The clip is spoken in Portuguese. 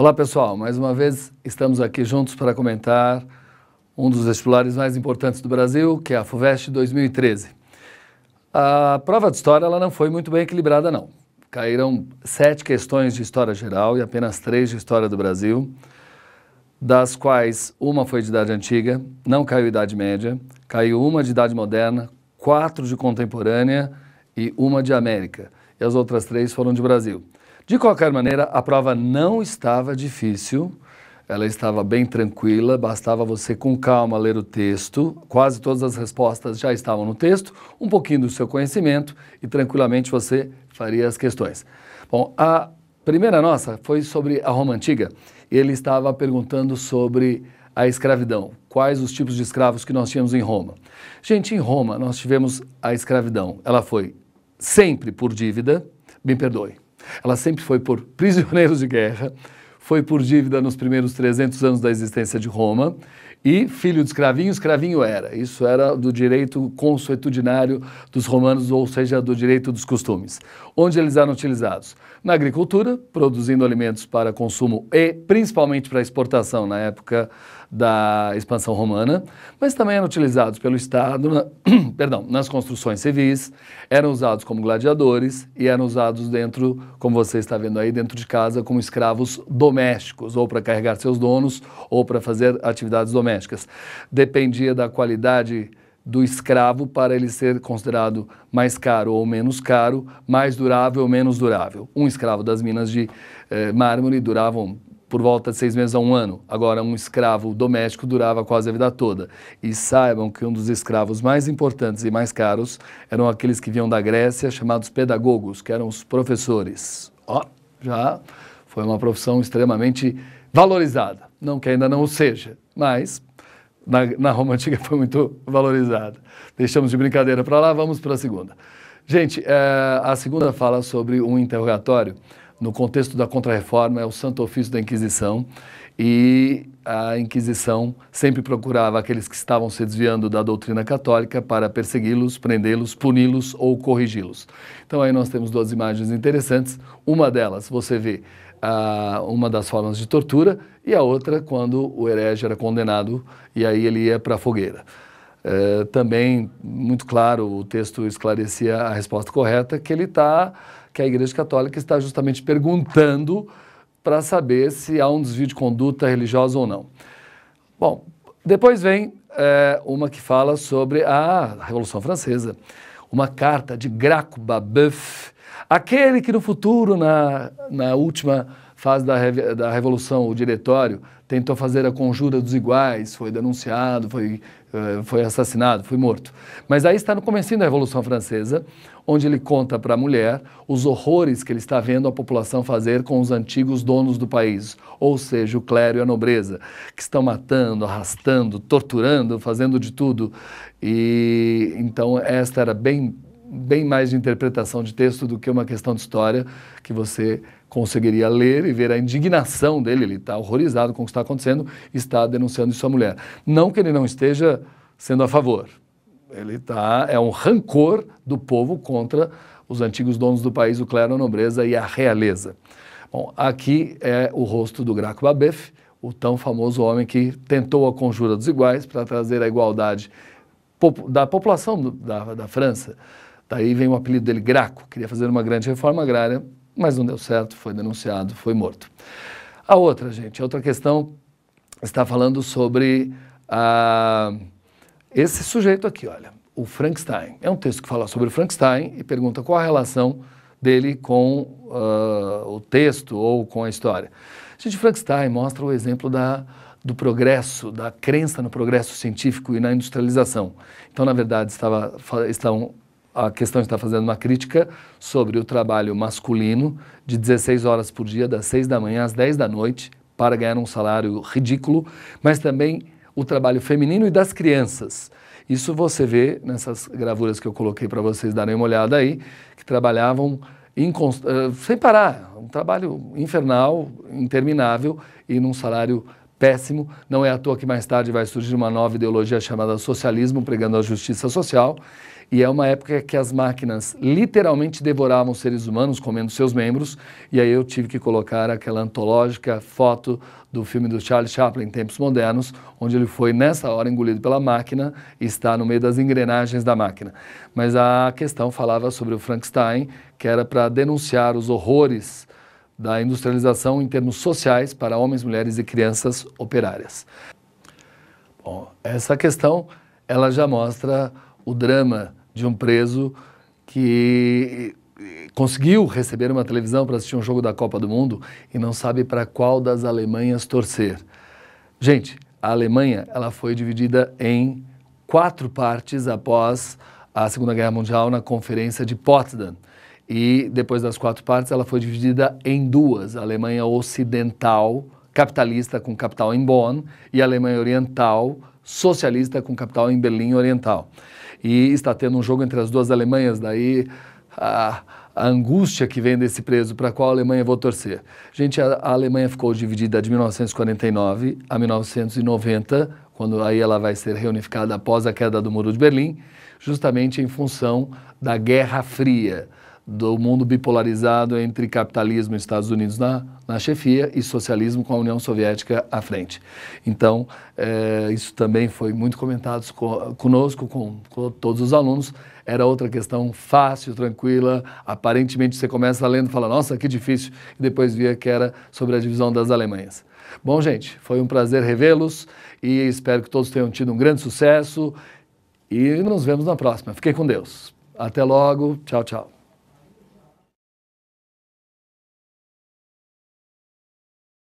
Olá pessoal, mais uma vez estamos aqui juntos para comentar um dos vestibulares mais importantes do Brasil, que é a FUVEST 2013. A prova de história ela não foi muito bem equilibrada não. Caíram sete questões de história geral e apenas três de história do Brasil, das quais uma foi de idade antiga, não caiu idade média, caiu uma de idade moderna, quatro de contemporânea e uma de América. E as outras três foram de Brasil. De qualquer maneira, a prova não estava difícil, ela estava bem tranquila, bastava você com calma ler o texto, quase todas as respostas já estavam no texto, um pouquinho do seu conhecimento e tranquilamente você faria as questões. Bom, a primeira nossa foi sobre a Roma Antiga, ele estava perguntando sobre a escravidão, quais os tipos de escravos que nós tínhamos em Roma. Gente, em Roma nós tivemos a escravidão, ela foi sempre por dívida, me perdoe, ela sempre foi por prisioneiros de guerra, foi por dívida nos primeiros 300 anos da existência de Roma, e filho de escravinho, escravinho era. Isso era do direito consuetudinário dos romanos, ou seja, do direito dos costumes. Onde eles eram utilizados? Na agricultura, produzindo alimentos para consumo e principalmente para exportação na época da expansão romana, mas também eram utilizados pelo Estado, na, perdão, nas construções civis, eram usados como gladiadores e eram usados dentro, como você está vendo aí, dentro de casa, como escravos do domésticos, ou para carregar seus donos, ou para fazer atividades domésticas. Dependia da qualidade do escravo para ele ser considerado mais caro ou menos caro, mais durável ou menos durável. Um escravo das minas de eh, mármore duravam por volta de seis meses a um ano. Agora, um escravo doméstico durava quase a vida toda. E saibam que um dos escravos mais importantes e mais caros eram aqueles que vinham da Grécia, chamados pedagogos, que eram os professores. Ó, oh, já foi uma profissão extremamente valorizada. Não que ainda não o seja, mas na, na Roma Antiga foi muito valorizada. Deixamos de brincadeira para lá, vamos para a segunda. Gente, é, a segunda fala sobre um interrogatório no contexto da Contra-Reforma, é o santo ofício da Inquisição, e a Inquisição sempre procurava aqueles que estavam se desviando da doutrina católica para persegui-los, prendê-los, puni-los ou corrigi-los. Então aí nós temos duas imagens interessantes. Uma delas, você vê uma das formas de tortura e a outra quando o herege era condenado e aí ele ia para a fogueira. É, também, muito claro, o texto esclarecia a resposta correta, que ele está, que a Igreja Católica está justamente perguntando para saber se há um desvio de conduta religiosa ou não. Bom, depois vem é, uma que fala sobre a Revolução Francesa, uma carta de Graco Babeuf, Aquele que no futuro, na, na última fase da, da Revolução, o Diretório, tentou fazer a conjura dos iguais, foi denunciado, foi, eh, foi assassinado, foi morto. Mas aí está no começo da Revolução Francesa, onde ele conta para a mulher os horrores que ele está vendo a população fazer com os antigos donos do país, ou seja, o clero e a nobreza, que estão matando, arrastando, torturando, fazendo de tudo. E então esta era bem bem mais de interpretação de texto do que uma questão de história que você conseguiria ler e ver a indignação dele. Ele está horrorizado com o que está acontecendo e está denunciando sua mulher. Não que ele não esteja sendo a favor. Ele tá, é um rancor do povo contra os antigos donos do país, o clero, a nobreza e a realeza. Bom, aqui é o rosto do Graco Babef, o tão famoso homem que tentou a conjura dos iguais para trazer a igualdade da população da, da França Daí vem o apelido dele, Graco. Queria fazer uma grande reforma agrária, mas não deu certo, foi denunciado, foi morto. A outra, gente, a outra questão está falando sobre ah, esse sujeito aqui, olha, o Frankenstein. É um texto que fala sobre o Frankenstein e pergunta qual a relação dele com uh, o texto ou com a história. Gente, Frankenstein mostra o exemplo da, do progresso, da crença no progresso científico e na industrialização. Então, na verdade, estava, estão a questão está fazendo uma crítica sobre o trabalho masculino de 16 horas por dia, das 6 da manhã às 10 da noite, para ganhar um salário ridículo, mas também o trabalho feminino e das crianças. Isso você vê nessas gravuras que eu coloquei para vocês darem uma olhada aí, que trabalhavam inconst... Eh, sem parar, um trabalho infernal, interminável e num salário péssimo. Não é à toa que mais tarde vai surgir uma nova ideologia chamada socialismo, pregando a justiça social. E é uma época que as máquinas literalmente devoravam seres humanos, comendo seus membros, e aí eu tive que colocar aquela antológica foto do filme do Charles Chaplin, Tempos Modernos, onde ele foi nessa hora engolido pela máquina e está no meio das engrenagens da máquina. Mas a questão falava sobre o Frankenstein, que era para denunciar os horrores da industrialização em termos sociais para homens, mulheres e crianças operárias. Bom, essa questão ela já mostra o drama de um preso que conseguiu receber uma televisão para assistir um jogo da Copa do Mundo e não sabe para qual das Alemanhas torcer. Gente, a Alemanha ela foi dividida em quatro partes após a Segunda Guerra Mundial na Conferência de Potsdam. E depois das quatro partes, ela foi dividida em duas: a Alemanha Ocidental, capitalista com capital em Bonn, e a Alemanha Oriental, socialista com capital em Berlim Oriental e está tendo um jogo entre as duas Alemanhas, daí a, a angústia que vem desse preso, para qual Alemanha vou torcer. Gente, a, a Alemanha ficou dividida de 1949 a 1990, quando aí ela vai ser reunificada após a queda do Muro de Berlim, justamente em função da Guerra Fria do mundo bipolarizado entre capitalismo e Estados Unidos na, na chefia e socialismo com a União Soviética à frente. Então, é, isso também foi muito comentado conosco, com, com, todos os alunos. Era outra questão fácil, tranquila. Aparentemente, você começa lendo e fala, nossa, que difícil. E depois via que era sobre a divisão das Alemanhas. Bom, gente, foi um prazer revê-los e espero que todos tenham tido um grande sucesso. E nos vemos na próxima. Fiquei com Deus. Até logo. Tchau, tchau.